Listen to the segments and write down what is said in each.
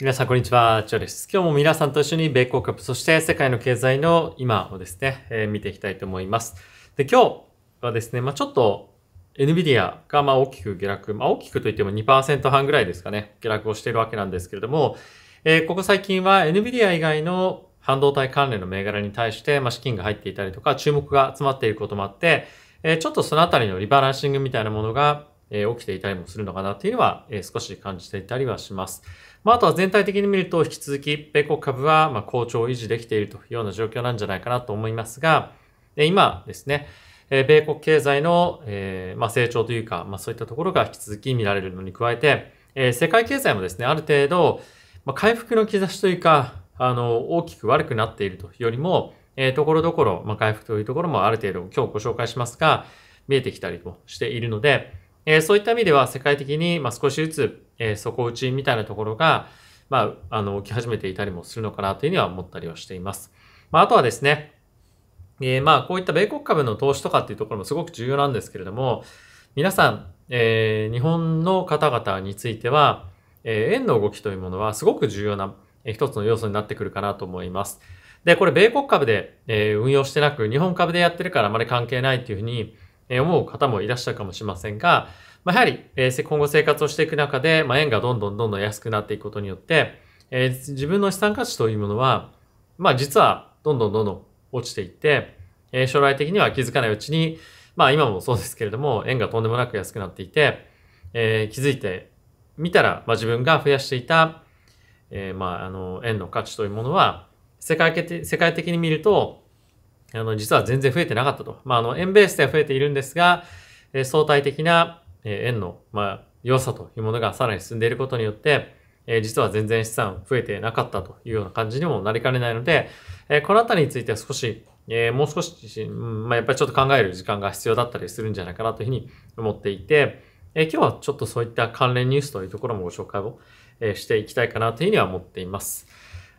皆さん、こんにちは。チョです。今日も皆さんと一緒に米国株、そして世界の経済の今をですね、えー、見ていきたいと思います。で、今日はですね、まあちょっと NVIDIA がまあ大きく下落、まあ大きくといっても2%半ぐらいですかね、下落をしているわけなんですけれども、えー、ここ最近は NVIDIA 以外の半導体関連の銘柄に対して、まあ、資金が入っていたりとか、注目が集まっていることもあって、えー、ちょっとそのあたりのリバランシングみたいなものがえ起きていたりもするのかなっていうのは、え少し感じていたりはします。まあ、あとは全体的に見ると、引き続き、米国株は、ま好調を維持できているというような状況なんじゃないかなと思いますが、え今ですね、え米国経済の、えま成長というか、まそういったところが引き続き見られるのに加えて、え世界経済もですね、ある程度、ま回復の兆しというか、あの、大きく悪くなっているというよりも、えところどころ、ま回復というところもある程度今日ご紹介しますが、見えてきたりもしているので、えそういった意味では世界的に、ま少しずつ、え底打ちみたいなところが、まあ、あの、起き始めていたりもするのかなというには思ったりはしています。まあ、あとはですね、えー、まあ、こういった米国株の投資とかっていうところもすごく重要なんですけれども、皆さん、えー、日本の方々については、えー、円の動きというものはすごく重要な、えー、一つの要素になってくるかなと思います。で、これ米国株で、えー、運用してなく、日本株でやってるからあまり関係ないっていうふうに、思う方もいらっしゃるかもしれませんが、まあ、やはり、え今後生活をしていく中で、まあ、円がどんどんどんどん安くなっていくことによって、え自分の資産価値というものは、まあ、実はどんどんどんどん落ちていって、え将来的には気づかないうちに、まあ、今もそうですけれども、円がとんでもなく安くなっていて、え気づいてみたら、まあ、自分が増やしていた、えまあ、あの円の価値というものは世界的に見るとあの、実は全然増えてなかったと。まあ、あの、円ベースでは増えているんですが、え相対的な、え円の、まあ、さというものがさらに進んでいることによって、え実は全然資産増えてなかったというような感じにもなりかねないので、えこのあたりについては少し、えもう少し、まあ、やっぱりちょっと考える時間が必要だったりするんじゃないかなというふうに思っていて、え今日はちょっとそういった関連ニュースというところもご紹介を、えしていきたいかなというふうには思っています。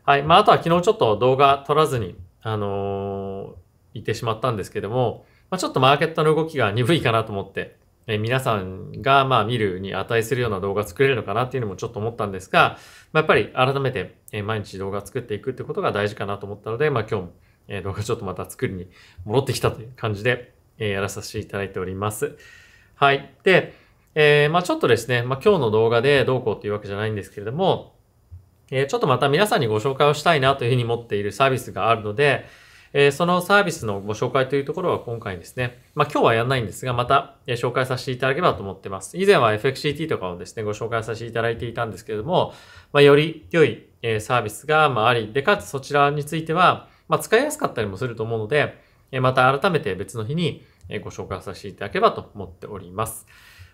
はい。まあ、あとは昨日ちょっと動画撮らずに、あのー言ってしまったんですけども、まあ、ちょっとマーケットの動きが鈍いかなと思って、え皆さんがまあ見るに値するような動画作れるのかなっていうのもちょっと思ったんですが、まあ、やっぱり改めて、え毎日動画作っていくってことが大事かなと思ったので、まあ、今日も、え動画ちょっとまた作りに戻ってきたという感じで、えやらさせていただいております。はい。で、えー、まあちょっとですね、まあ、今日の動画でどうこうというわけじゃないんですけれども、えー、ちょっとまた皆さんにご紹介をしたいなというふうに思っているサービスがあるので、えそのサービスのご紹介というところは今回ですね、まあ、今日はやんないんですが、また、え紹介させていただければと思ってます。以前は FXCT とかをですね、ご紹介させていただいていたんですけれども、まあ、より良い、えサービスが、あ、り、で、かつそちらについては、まあ、使いやすかったりもすると思うので、えまた改めて別の日にご紹介させていただければと思っております。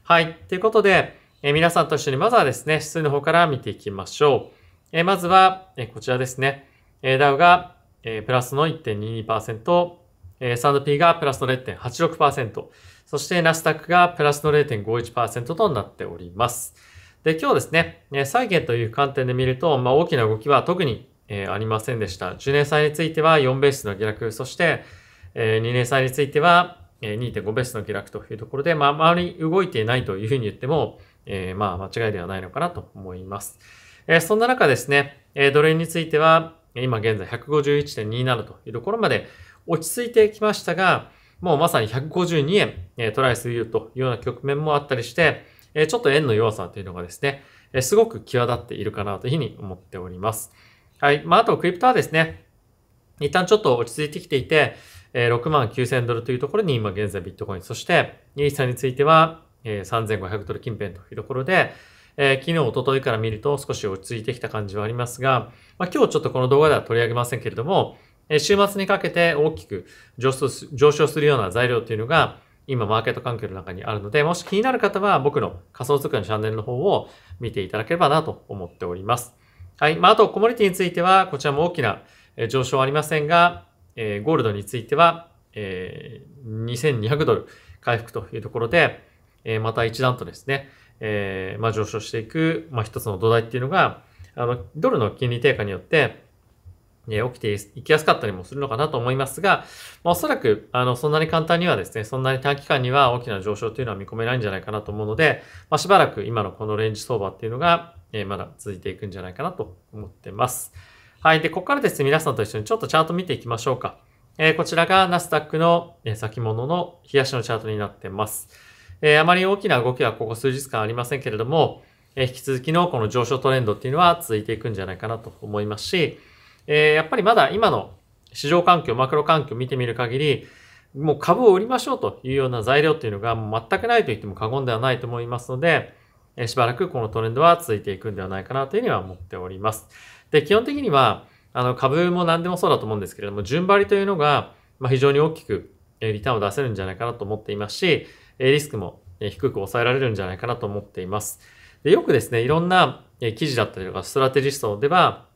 はい。ということで、え皆さんと一緒にまずはですね、指数の方から見ていきましょう。えまずは、えこちらですね。え d がえー、プラスの1.22%、えー、ド p がプラスの0.86%、そしてナスタックがプラスの0.51%となっております。で、今日ですね、債券という観点で見ると、まあ、大きな動きは特に、えー、ありませんでした。10年債については4ベースの下落、そして、えー、2年債については2.5ベースの下落というところで、まあ、周り動いていないというふうに言っても、えー、まあ、間違いではないのかなと思います。えー、そんな中ですね、えー、ドル円については、今現在151.27というところまで落ち着いてきましたが、もうまさに152円トライするというような局面もあったりして、ちょっと円の弱さというのがですね、すごく際立っているかなというふうに思っております。はい。まあ、あとクリプトはですね、一旦ちょっと落ち着いてきていて、6万9000ドルというところに今現在ビットコイン、そしてイーサについては3500ドル近辺というところで、えー、昨日、おとといから見ると少し落ち着いてきた感じはありますが、まあ、今日ちょっとこの動画では取り上げませんけれども、えー、週末にかけて大きく上昇するような材料というのが、今、マーケット環境の中にあるので、もし気になる方は僕の仮想通貨のチャンネルの方を見ていただければなと思っております。はい。まあ、あと、コモリティについては、こちらも大きな上昇はありませんが、えー、ゴールドについては、えー、2200ドル回復というところで、えー、また一段とですね、えー、まあ、上昇していく、まあ、一つの土台っていうのが、あの、ドルの金利低下によって、え起きていきやすかったりもするのかなと思いますが、まあ、おそらく、あの、そんなに簡単にはですね、そんなに短期間には大きな上昇というのは見込めないんじゃないかなと思うので、まあ、しばらく今のこのレンジ相場っていうのが、えー、まだ続いていくんじゃないかなと思ってます。はい。で、ここからですね、皆さんと一緒にちょっとチャート見ていきましょうか。えー、こちらがナスダックの先物の冷やしのチャートになってます。えー、あまり大きな動きはここ数日間ありませんけれども、えー、引き続きのこの上昇トレンドっていうのは続いていくんじゃないかなと思いますし、えー、やっぱりまだ今の市場環境、マクロ環境を見てみる限り、もう株を売りましょうというような材料っていうのがもう全くないと言っても過言ではないと思いますので、えしばらくこのトレンドは続いていくんではないかなというふうには思っております。で、基本的には、あの、株も何でもそうだと思うんですけれども、順張りというのが、ま非常に大きく、えリターンを出せるんじゃないかなと思っていますし、リスクも低く抑えられるんじゃないかなと思っています。でよくですね、いろんな記事だったりとか、ストラテジストでは、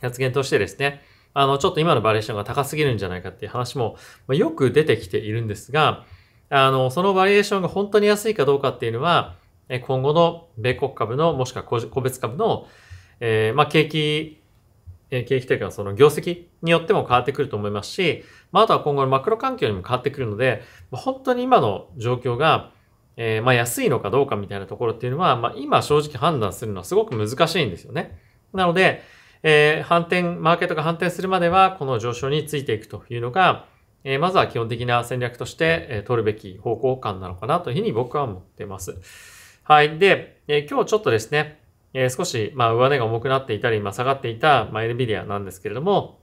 発言としてですね、あの、ちょっと今のバリエーションが高すぎるんじゃないかっていう話もよく出てきているんですが、あの、そのバリエーションが本当に安いかどうかっていうのは、今後の米国株の、もしくは個別株の、えー、まあ、景気、景気というか、その業績によっても変わってくると思いますし、まあ、あとは今後のマクロ環境にも変わってくるので、まあ、本当に今の状況が、えー、まあ、安いのかどうかみたいなところっていうのは、まあ、今正直判断するのはすごく難しいんですよね。なので、えー、反転、マーケットが反転するまでは、この上昇についていくというのが、えー、まずは基本的な戦略として、え取るべき方向感なのかなというふうに僕は思っています。はい。で、え今日ちょっとですね、え少し、まあ、上値が重くなっていたり、まあ、下がっていた、まあ、エルビ d アなんですけれども、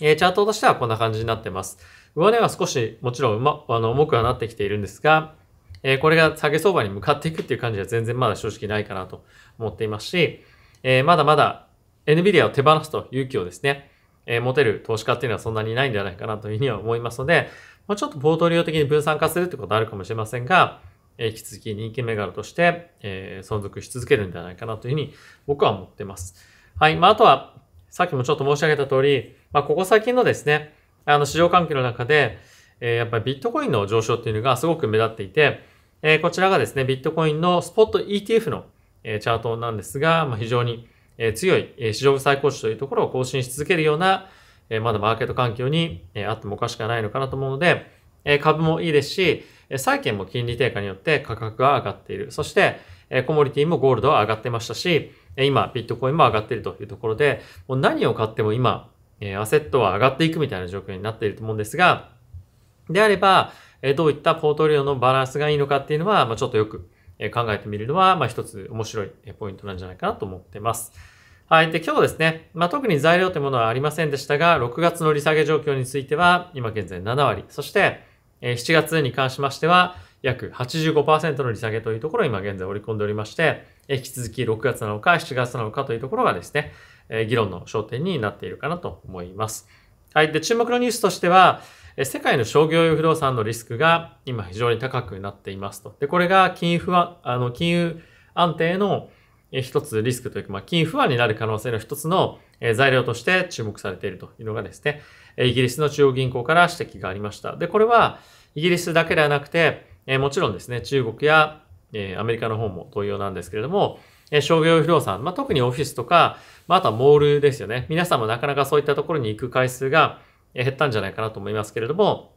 えー、チャートとしてはこんな感じになってます。上値は少し、もちろん、ま、あの、重くはなってきているんですが、えー、これが下げ相場に向かっていくっていう感じは全然まだ正直ないかなと思っていますし、えー、まだまだ NVIDIA を手放すと勇気をですね、えー、持てる投資家っていうのはそんなにないんじゃないかなというふうには思いますので、まうちょっとポートリオ的に分散化するってことはあるかもしれませんが、えー、引き続き人気銘柄として、えー、存続し続けるんじゃないかなというふうに僕は思ってます。はい。まあ、あとは、さっきもちょっと申し上げた通り、まあ、ここ最近のですね、あの市場環境の中で、えー、やっぱりビットコインの上昇っていうのがすごく目立っていて、えー、こちらがですね、ビットコインのスポット ETF の、えー、チャートなんですが、まあ、非常に、えー、強い、えー、市場部最高値というところを更新し続けるような、えー、まだマーケット環境に、えー、あってもおかしくないのかなと思うので、えー、株もいいですし、債券も金利低下によって価格が上がっている。そして、えー、コモディティもゴールドは上がってましたし、今、ビットコインも上がっているというところで、もう何を買っても今、えアセットは上がっていくみたいな状況になっていると思うんですが、であれば、えどういったポートリオのバランスがいいのかっていうのは、まあ、ちょっとよく考えてみるのは、まあ、一つ面白いポイントなんじゃないかなと思ってます。はい。で、今日ですね、まあ、特に材料というものはありませんでしたが、6月の利下げ状況については、今現在7割、そして、7月に関しましては、約85%の利下げというところを今現在織り込んでおりまして、引き続き6月なのか7月なのかというところがですね、え議論の焦点になっているかなと思います。はい。で、注目のニュースとしては、世界の商業用不動産のリスクが今非常に高くなっていますと。で、これが金融不安、あの、金融安定の一つリスクというか、まあ、金融不安になる可能性の一つの材料として注目されているというのがですね、イギリスの中央銀行から指摘がありました。で、これはイギリスだけではなくて、もちろんですね、中国やアメリカの方も同様なんですけれども、え商業不動産、まあ、特にオフィスとか、まあ、あとはモールですよね。皆さんもなかなかそういったところに行く回数が減ったんじゃないかなと思いますけれども、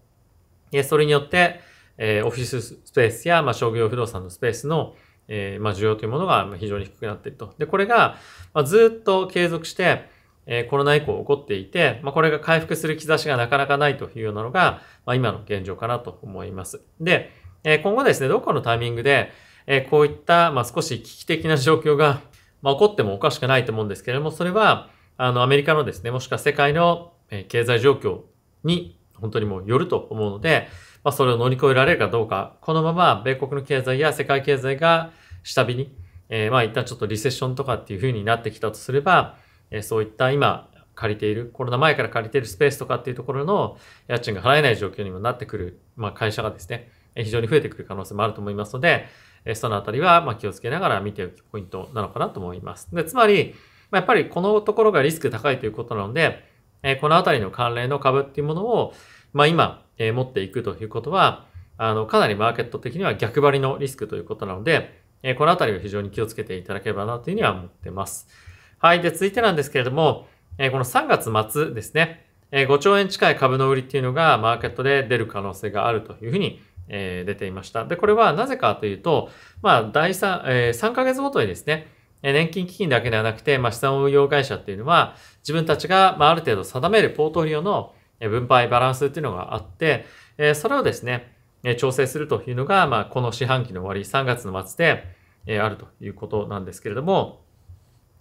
えそれによって、えオフィススペースや、まあ、商業不動産のスペースの、えまあ、需要というものが非常に低くなっていると。で、これが、まずっと継続して、えコロナ以降起こっていて、まあ、これが回復する兆しがなかなかないというようなのが、まあ、今の現状かなと思います。で、え今後ですね、どこのタイミングで、えこういった、まあ、少し危機的な状況が、まあ、起こってもおかしくないと思うんですけれども、それは、あの、アメリカのですね、もしくは世界の経済状況に本当にもうよると思うので、まあ、それを乗り越えられるかどうか、このまま米国の経済や世界経済が下火に、えー、まあ一旦ちょっとリセッションとかっていう風になってきたとすれば、えー、そういった今借りている、コロナ前から借りているスペースとかっていうところの家賃が払えない状況にもなってくる、まあ会社がですね、非常に増えてくる可能性もあると思いますので、そのあたりはま気をつけながら見ておくポイントなのかなと思います。でつまり、やっぱりこのところがリスク高いということなので、このあたりの関連の株っていうものを、まあ、今持っていくということは、あのかなりマーケット的には逆張りのリスクということなので、このあたりを非常に気をつけていただければなというふうには思ってます。はい。で、続いてなんですけれども、この3月末ですね、5兆円近い株の売りっていうのがマーケットで出る可能性があるというふうにえー、出ていました。で、これはなぜかというと、まあ、第3、えー、3ヶ月ごとにですね、年金基金だけではなくて、まあ、資産運用会社っていうのは、自分たちが、まあ、ある程度定めるポートフォリオの分配バランスっていうのがあって、えー、それをですね、調整するというのが、まあ、この四半期の終わり、3月の末で、えー、あるということなんですけれども、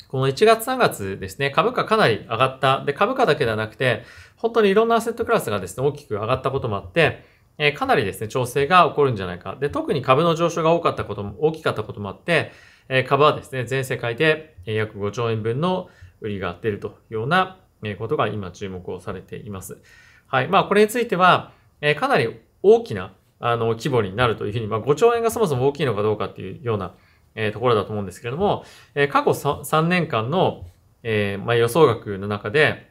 この1月3月ですね、株価かなり上がった。で、株価だけではなくて、本当にいろんなアセットクラスがですね、大きく上がったこともあって、えかなりですね、調整が起こるんじゃないか。で、特に株の上昇が多かったことも、大きかったこともあって、え株はですね、全世界で約5兆円分の売りが出るというようなことが今注目をされています。はい。まあ、これについては、えかなり大きな、あの、規模になるというふうに、まあ、5兆円がそもそも大きいのかどうかっていうような、えところだと思うんですけれども、え過去 3, 年間の、えまあ、予想額の中で、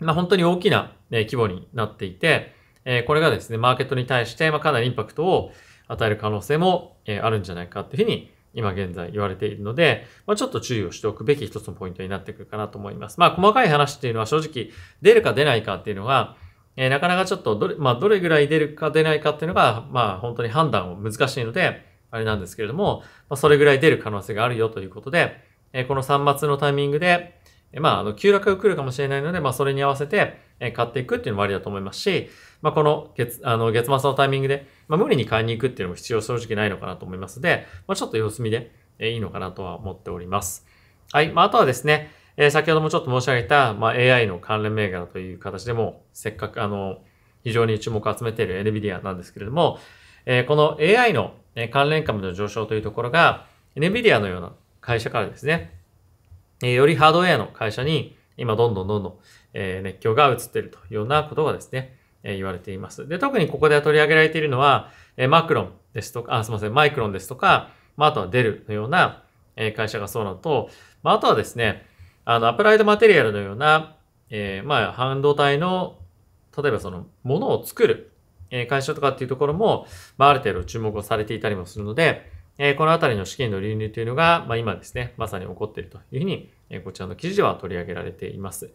まあ、本当に大きな、ね、規模になっていて、えこれがですね、マーケットに対して、まかなりインパクトを与える可能性も、えあるんじゃないかっていうふうに今現在言われているので、まあ、ちょっと注意をしておくべき一つのポイントになってくるかなと思います。まあ、細かい話っていうのは正直出るか出ないかっていうのが、えー、なかなかちょっとどれ、まあ、どれぐらい出るか出ないかっていうのが、まあ、本当に判断を難しいので、あれなんですけれども、まあ、それぐらい出る可能性があるよということで、えー、この3末のタイミングで、まあ、あの、急落が来るかもしれないので、まあ、それに合わせて、え買っていくっていうのもありだと思いますし、まあ、この月、あの、月末のタイミングで、まあ、無理に買いに行くっていうのも必要正直ないのかなと思いますので、まあ、ちょっと様子見で、えいいのかなとは思っております。はい。まあ、あとはですね、え先ほどもちょっと申し上げた、まあ、AI の関連銘柄という形でも、せっかく、あの、非常に注目を集めている NVIDIA なんですけれども、えこの AI の関連株の上昇というところが、NVIDIA のような会社からですね、えよりハードウェアの会社に今どんどんどんどん、え熱狂が移っているというようなことがですね、え言われています。で、特にここで取り上げられているのは、えマクロンですとか、あ、すみません、マイクロンですとか、まあ、あとはデルのような、え会社がそうなのと、まあ、あとはですね、あの、アプライドマテリアルのような、えー、まあ、半導体の、例えばその、ものを作る、え会社とかっていうところも、まあ、ある程度注目をされていたりもするので、えこのあたりの資金の流入というのが、まあ、今ですね、まさに起こっているというふうに、えこちらの記事では取り上げられています。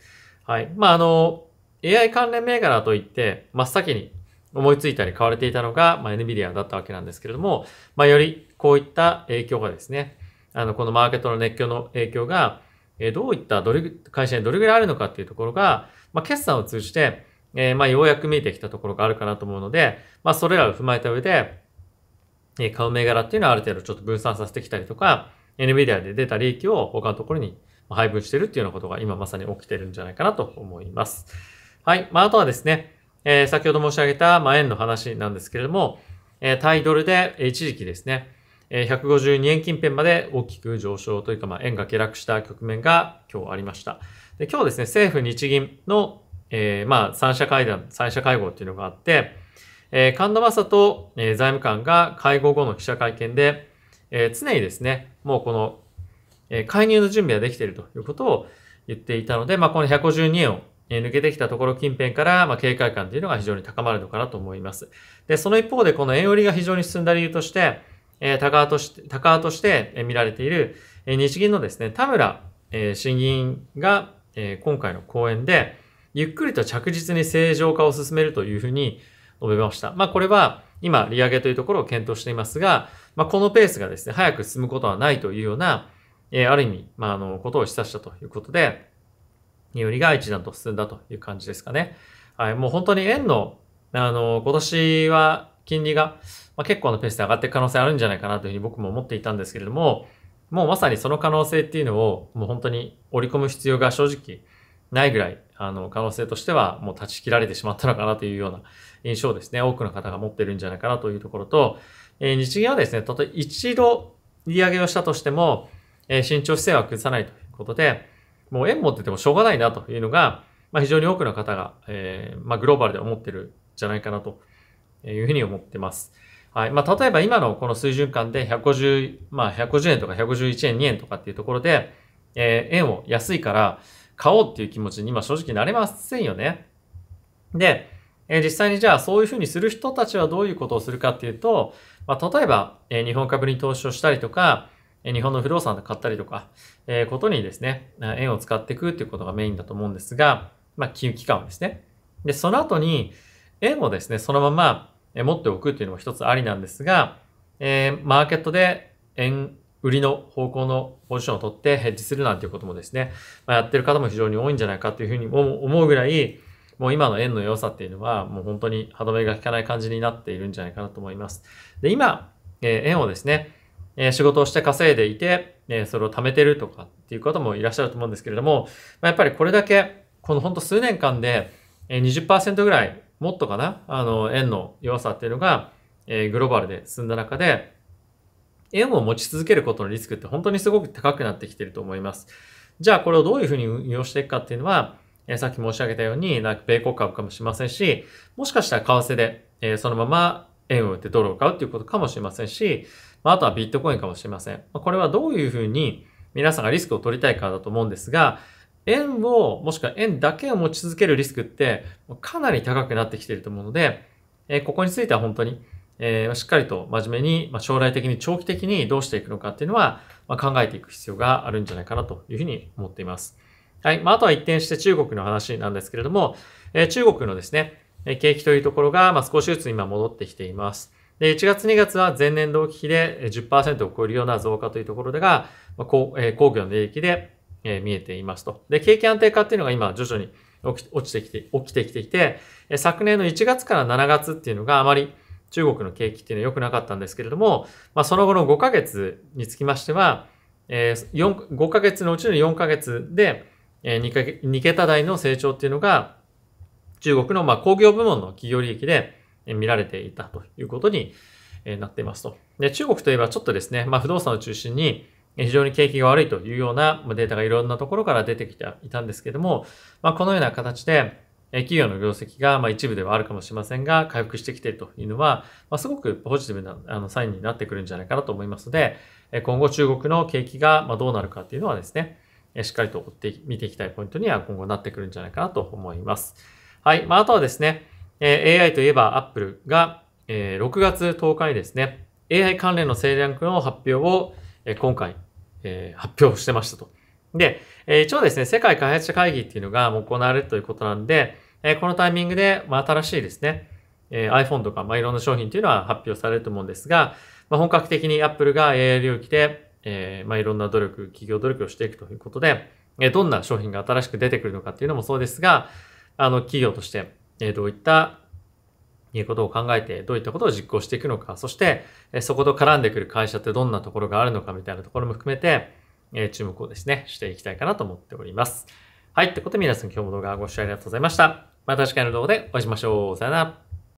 はい。まあ、あの、AI 関連銘柄といって、真っ先に思いついたり買われていたのが、まあ、NVIDIA だったわけなんですけれども、まあ、よりこういった影響がですね、あの、このマーケットの熱狂の影響が、えどういったどれ会社にどれぐらいあるのかっていうところが、まあ、決算を通じて、えー、まあ、ようやく見えてきたところがあるかなと思うので、まあ、それらを踏まえた上で、え買う銘柄っていうのはある程度ちょっと分散させてきたりとか、NVIDIA で出た利益を他のところに配分してるっていうようなことが今まさに起きてるんじゃないかなと思います。はい。まあ、あとはですね、えー、先ほど申し上げた、まあ、円の話なんですけれども、えー、タイドルで一時期ですね、えー、152円近辺まで大きく上昇というか、まあ、円が下落した局面が今日ありました。で今日ですね、政府日銀の、えー、まあ、三者会談、三者会合っていうのがあって、えー、神田正人、えー、財務官が会合後の記者会見で、えー、常にですね、もうこの、えー、介入の準備はできているということを言っていたので、まあ、この152円をえ抜けてきたところ近辺から、ま警戒感というのが非常に高まるのかなと思います。で、その一方で、この円売りが非常に進んだ理由として、え高派として、高として見られている、え日銀のですね、田村、え審議員が、え今回の講演で、ゆっくりと着実に正常化を進めるというふうに述べました。まあ、これは、今、利上げというところを検討していますが、まあ、このペースがですね、早く進むことはないというような、えある意味、まあ、あの、ことを示唆したということで、によりが一段と進んだという感じですかね。はい、もう本当に円の、あの、今年は金利が、まあ、結構のペースで上がっていく可能性あるんじゃないかなというふうに僕も思っていたんですけれども、もうまさにその可能性っていうのをもう本当に織り込む必要が正直ないぐらい、あの、可能性としてはもう断ち切られてしまったのかなというような印象ですね。多くの方が持ってるんじゃないかなというところと、えー、日銀はですね、たとえ一度利上げをしたとしても、えー、慎重姿勢は崩さないということで、もう縁持っててもしょうがないなというのが、まあ、非常に多くの方が、えー、まあ、グローバルで思ってるんじゃないかなというふうに思ってます。はい。まあ、例えば今のこの水準感で150、まあ、150円とか111円、2円とかっていうところで、えー、円を安いから買おうっていう気持ちに今正直なれませんよね。で、えー、実際にじゃあそういうふうにする人たちはどういうことをするかっていうと、まあ、例えば、えー、日本株に投資をしたりとか、日本の不動産で買ったりとか、えー、ことにですね、円を使っていくっていうことがメインだと思うんですが、まあ、金融機関をですね。で、その後に、円をですね、そのまま持っておくっていうのも一つありなんですが、えー、マーケットで円売りの方向のポジションを取ってヘッジするなんていうこともですね、まあ、やってる方も非常に多いんじゃないかというふうに思うぐらい、もう今の円の良さっていうのは、もう本当に歯止めが効かない感じになっているんじゃないかなと思います。で、今、えー、円をですね、え仕事をして稼いでいて、えそれを貯めてるとかっていう方もいらっしゃると思うんですけれども、まやっぱりこれだけ、このほんと数年間で、え20%ぐらい、もっとかな、あの、円の弱さっていうのが、えグローバルで進んだ中で、円を持ち続けることのリスクって本当にすごく高くなってきてると思います。じゃあこれをどういうふうに運用していくかっていうのは、えさっき申し上げたように、なんか米国株かもしれませんし、もしかしたら為替で、えそのまま円を売ってドルを買うっていうことかもしれませんし、まあ、あとはビットコインかもしれません。まこれはどういうふうに皆さんがリスクを取りたいかだと思うんですが、円を、もしくは円だけを持ち続けるリスクって、かなり高くなってきていると思うので、えここについては本当に、えしっかりと真面目に、ま将来的に長期的にどうしていくのかっていうのは、ま考えていく必要があるんじゃないかなというふうに思っています。はい。まあ、あとは一転して中国の話なんですけれども、え中国のですね、景気というところが、まあ、少しずつ今戻ってきています。で、1月2月は前年同期比で10%を超えるような増加というところでが、まあ、工業の利益で見えていますと。で、景気安定化っていうのが今徐々に落ちてきて、起きてきていて、昨年の1月から7月っていうのがあまり中国の景気っていうのは良くなかったんですけれども、まあ、その後の5ヶ月につきましては、えー、5ヶ月のうちの4ヶ月で、え 2, 2桁台の成長っていうのが中国のま工業部門の企業利益で見られていたということになっていますと。で、中国といえばちょっとですね、まあ、不動産を中心に非常に景気が悪いというようなデータがいろんなところから出てきていたんですけども、まあ、このような形で企業の業績がま一部ではあるかもしれませんが、回復してきているというのは、ますごくポジティブなあのサインになってくるんじゃないかなと思いますので、今後中国の景気がまどうなるかっていうのはですね、しっかりと追って見ていきたいポイントには今後なってくるんじゃないかなと思います。はい。まあ、あとはですね、え AI といえば Apple が、え6月10日にですね、AI 関連の戦略の発表を、え今回、え発表してましたと。で、え一応ですね、世界開発者会議っていうのが行われるということなんで、えこのタイミングで、ま新しいですね、え iPhone とか、まあ、いろんな商品っていうのは発表されると思うんですが、まあ、本格的に Apple が AI 領域で、えまあ、いろんな努力、企業努力をしていくということで、えどんな商品が新しく出てくるのかっていうのもそうですが、あの、企業として、えどういったうことを考えて、どういったことを実行していくのか、そして、そこと絡んでくる会社ってどんなところがあるのかみたいなところも含めて、え注目をですね、していきたいかなと思っております。はい。ってことで皆さん今日も動画をご視聴ありがとうございました。また次回の動画でお会いしましょう。さよなら。